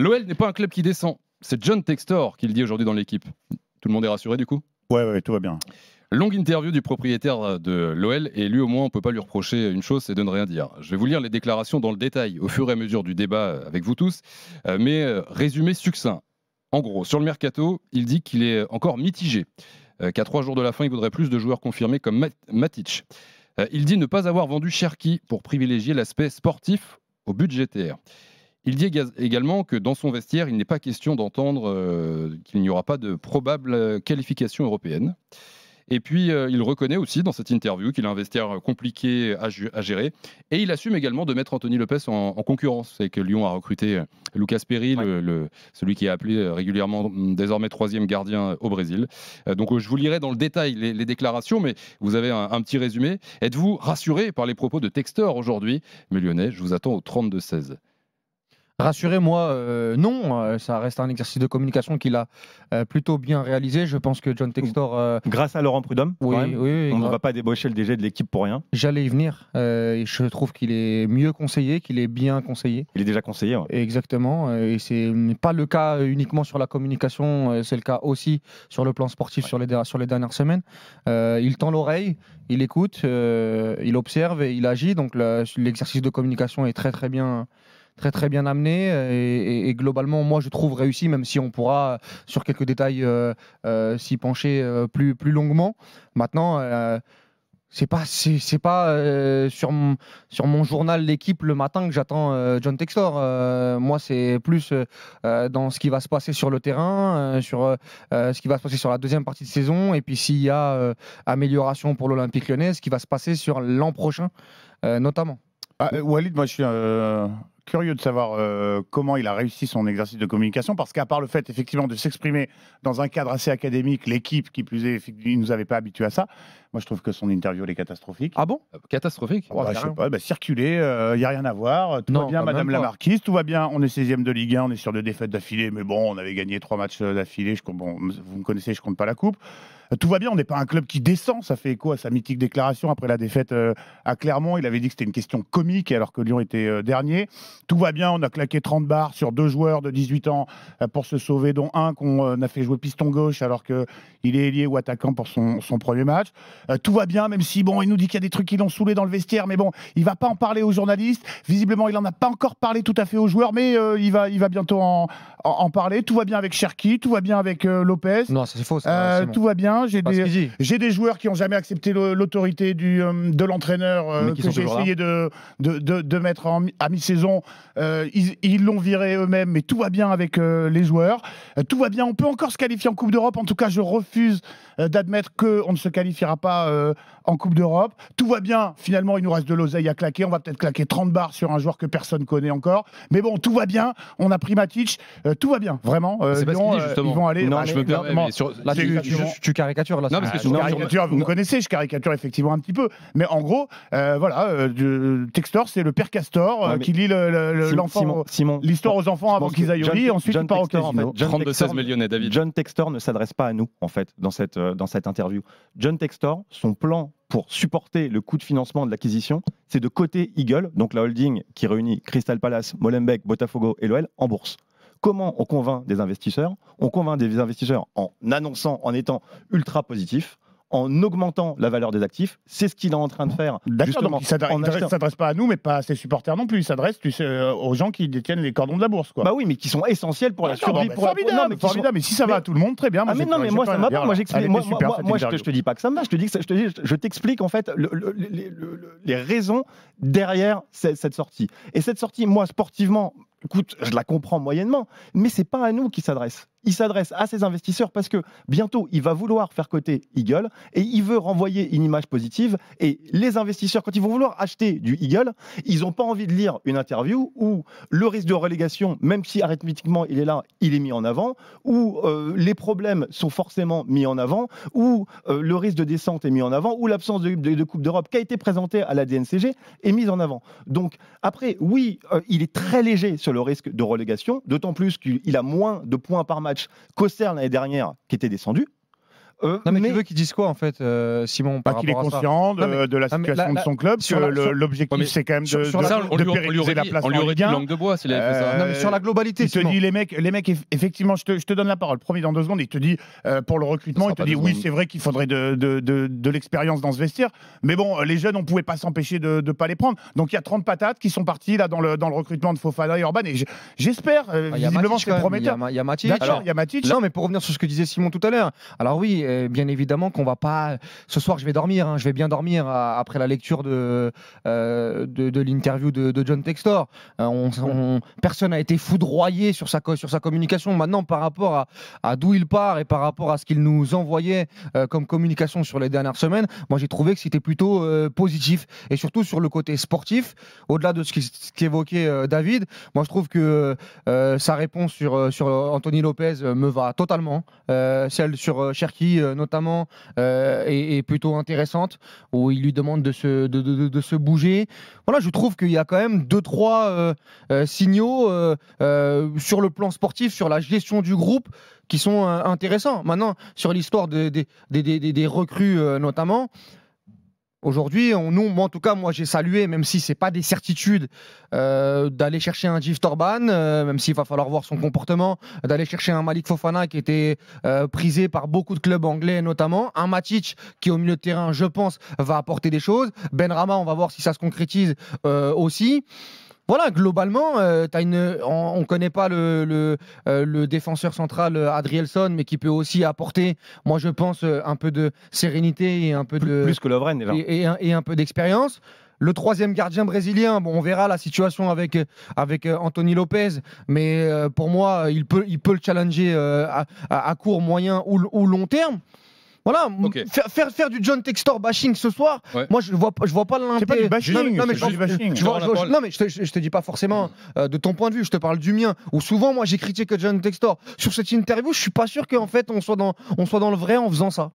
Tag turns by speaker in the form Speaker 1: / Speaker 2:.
Speaker 1: L'OL n'est pas un club qui descend. C'est John Textor qui le dit aujourd'hui dans l'équipe. Tout le monde est rassuré du coup Ouais, tout va bien. Longue interview du propriétaire euh, de l'OL, et lui au moins on ne peut pas lui reprocher une chose, c'est de ne rien dire. Je vais vous lire les déclarations dans le détail au fur et à mesure du débat euh, avec vous tous, euh, mais résumé succinct. En gros, sur le mercato, il dit qu'il est encore mitigé, qu'à trois jours de la fin, il voudrait plus de joueurs confirmés comme Matic. Il dit ne pas avoir vendu Cherki pour privilégier l'aspect sportif au budgétaire. Il dit également que dans son vestiaire, il n'est pas question d'entendre euh, qu'il n'y aura pas de probable euh, qualification européenne. Et puis, euh, il reconnaît aussi dans cette interview qu'il a un vestiaire compliqué à, gérer. Et il assume également de mettre Anthony Lopez en, concurrence. C'est que Lyon a recruté Lucas Perry, celui qui est appelé régulièrement mm, désormais troisième gardien au Brésil. donc, je vous lirai dans le détail les, déclarations, mais vous avez un, petit résumé. Êtes-vous rassuré par les propos de Textor aujourd'hui Mais Lyonnais, je vous attends au 32-16.
Speaker 2: Rassurez-moi, euh, non, euh, ça reste un exercice de communication qu'il a euh, plutôt bien réalisé. Je pense que John Textor.
Speaker 3: Grâce à Laurent Prudhomme, on ne va pas débaucher le DG de l'équipe pour rien.
Speaker 2: J'allais y venir. je trouve qu'il est mieux conseillé, qu'il est bien conseillé. Il est déjà conseillé. Exactement. Et c'est pas le cas uniquement sur la communication, c'est le cas aussi sur le plan sportif sur, les, sur les dernières semaines. il tend l'oreille, il écoute, il observe et il agit. Donc l'exercice de communication est très très bien très très bien amené et, globalement moi je trouve réussi même si on pourra euh, sur quelques détails euh, euh, s'y pencher plus, plus longuement maintenant c'est pas c'est, pas sur mon, sur mon journal l'équipe le matin que j'attends John Textor. moi c'est plus dans ce qui va se passer sur le terrain, sur ce qui va se passer sur la deuxième partie de saison et puis s'il y a amélioration pour l'Olympique Lyonnais, ce qui va se passer sur l'an prochain notamment. Ah, Walid, moi je suis curieux de savoir euh, comment il a réussi
Speaker 4: son exercice de communication, parce qu'à part le fait effectivement de s'exprimer dans un cadre assez académique, l'équipe qui plus est, il nous avait pas habitué à ça, moi, je trouve que son interview, elle est catastrophique. Ah bon euh, Catastrophique oh, Je sais pas, bah, circuler, il euh, n'y a rien à voir. Tout va bien, Madame la Marquise, tout va bien. On est 16e de Ligue 1, on est sur deux défaites d'affilée, mais bon, on avait gagné trois matchs euh, d'affilée. Je... vous me connaissez, je compte pas la coupe. Tout va bien, on n'est pas un club qui descend. Ça fait écho à sa mythique déclaration après la défaite à Clermont. Il avait dit que c'était une question comique alors que Lyon était dernier. Tout va bien, on a claqué 30 barres sur deux joueurs de 18 ans pour se sauver, dont un qu'on a fait jouer piston gauche alors qu'il est ailier ou attaquant pour son, son premier match. Euh, tout va bien, même si, bon, il nous dit qu'il y a des trucs qui l'ont saoulé dans le vestiaire, mais bon, il va pas en parler aux journalistes. Visiblement, il en a pas encore parlé tout à fait aux joueurs, mais euh, il, va, il va bientôt en, parler. Tout va bien avec Cherki, tout va bien avec euh, Lopez. Non, c'est faux. Tout va bien. J'ai des, j'ai des joueurs qui ont jamais accepté l'autorité du, de l'entraîneur que j'ai essayé de, de, mettre à mi-saison. ils l'ont viré eux-mêmes, mais tout va bien avec les joueurs. tout va bien. On peut encore se qualifier en Coupe d'Europe. En tout cas, je refuse d'admettre qu'on ne se qualifiera pas euh, en Coupe d'Europe. Tout va bien, finalement, il nous reste de l'oseille à claquer. On va peut-être claquer 30 barres sur un joueur que personne connaît encore. Mais bon, tout va bien. On a pris Matic. Euh, tout va bien, vraiment. Euh, ils vont aller. Non, je veux là, tu,
Speaker 2: caricatures. non, ah,
Speaker 4: vous me connaissez, je caricature effectivement un petit peu. Mais en gros, voilà, Textor, c'est le père Castor qui lit l'enfant. L'histoire aux enfants avant qu'ils aillent au lit, ensuite on part au Castor.
Speaker 3: John Textor ne s'adresse pas à nous, en fait, dans cette, dans cette interview. John Textor son plan pour supporter le coût de financement de l'acquisition, c'est de coter Eagle, donc la holding qui réunit Crystal Palace, Molenbeek, Botafogo et l'OL, en bourse. Comment on convainc des investisseurs On convainc des investisseurs en annonçant, en étant ultra positif, en augmentant la valeur des actifs. C'est ce qu'il est en train de faire. D'accord, il ne s'adresse
Speaker 4: pas à nous, mais pas à ses supporters non plus. Il s'adresse
Speaker 3: euh, aux gens qui détiennent les cordons de la bourse. Quoi. Bah oui, mais qui sont essentiels pour la survie. Bah, formidable, mais si
Speaker 4: ça va à tout le monde, très bien. Ah, mais non, mais moi, ça Moi, j'explique. Moi, je, te,
Speaker 3: dis pas que ça me va. Je te dis je t'explique en fait les raisons derrière cette, sortie. Et cette sortie, moi, sportivement, écoute, je la comprends moyennement, mais c'est pas à nous qui s'adresse il s'adresse à ses investisseurs parce que bientôt, il va vouloir faire côté Eagle et il veut renvoyer une image positive. Et les investisseurs, quand ils vont vouloir acheter du Eagle, ils n'ont pas envie de lire une interview où le risque de relégation, même si arithmétiquement il est là, il est mis en avant, où euh, les problèmes sont forcément mis en avant, où euh, le risque de descente est mis en avant, où l'absence de, de, Coupe d'Europe qui a été présentée à la DNCG est mise en avant. Donc après, oui, euh, il est très léger sur le risque de relégation, d'autant plus qu'il a moins de points par match. Coster l'année dernière, qui était descendu, non,
Speaker 2: mais, tu veux qu'ils disent quoi en fait, euh, Simon Pas qu'il est conscient de, la situation de son club. que L'objectif, c'est quand même de, sur de, pérenniser la place. On lui aurait dit langue de bois, c'est euh, sur la globalité. Il te
Speaker 4: dit, les mecs, les mecs effectivement, je te, je te donne la parole. premier dans deux secondes, il te dit, euh, pour le recrutement, il te dit, oui, c'est vrai qu'il faudrait de l'expérience dans ce vestiaire. Mais bon, les jeunes, on pouvait pas s'empêcher de ne pas les prendre. Donc il y a 30 patates qui sont parties là dans le, dans le recrutement de Fofana et Orban. Et j'espère, visiblement, c'est prometteur. Ah, il y il y a Matic. Non,
Speaker 2: mais pour revenir sur ce que disait Simon tout à l'heure. Alors oui, euh, bien évidemment qu'on va pas. Ce soir, je vais dormir. Hein, je vais bien dormir euh, après la lecture de, euh, de, l'interview de, John Textor. on, personne n'a été foudroyé sur sa, sur sa communication. Maintenant, par rapport à, à d'où il part et par rapport à ce qu'il nous envoyait comme communication sur les dernières semaines, moi j'ai trouvé que c'était plutôt positif. Et surtout sur le côté sportif, au-delà de ce qu'évoquait évoquait David, moi je trouve que sa réponse sur, sur Anthony Lopez me va totalement. celle sur Cherki euh, notamment euh, est, plutôt intéressante, où il lui demande de se, se bouger. Voilà, je trouve qu'il y a quand même deux, trois euh, signaux sur le plan sportif, sur la gestion du groupe qui sont intéressants. Maintenant, sur l'histoire des, des recrues notamment, Aujourd'hui, nous, moi, en tout cas, moi, j'ai salué, même si c'est pas des certitudes, euh, d'aller chercher un Jif Torban, euh, même s'il va falloir voir son comportement, d'aller chercher un Malik Fofana qui était euh, prisé par beaucoup de clubs anglais notamment, un Matic qui au milieu de terrain, je pense, va apporter des choses, Ben Rama, on va voir si ça se concrétise aussi voilà, globalement, euh, on ne connaît pas le, euh, défenseur central euh, Adrielson, mais qui peut aussi apporter, moi je pense, un peu de sérénité et un peu de. Plus que et, peu d'expérience. Le troisième gardien brésilien, bon, on verra la situation avec, avec Anthony Lopez, mais pour moi, il peut, le challenger à, court, moyen ou long terme. Voilà, faire, faire, du John Textor bashing ce soir, moi je vois je vois pas l'intérêt. du bashing. Non, mais, non, je, du te, dis pas forcément euh, de ton point de vue, je te parle du mien. Où souvent moi j'ai critiqué que John Textor sur cette interview, je suis pas sûr qu'en fait on soit dans on soit dans le vrai en faisant ça.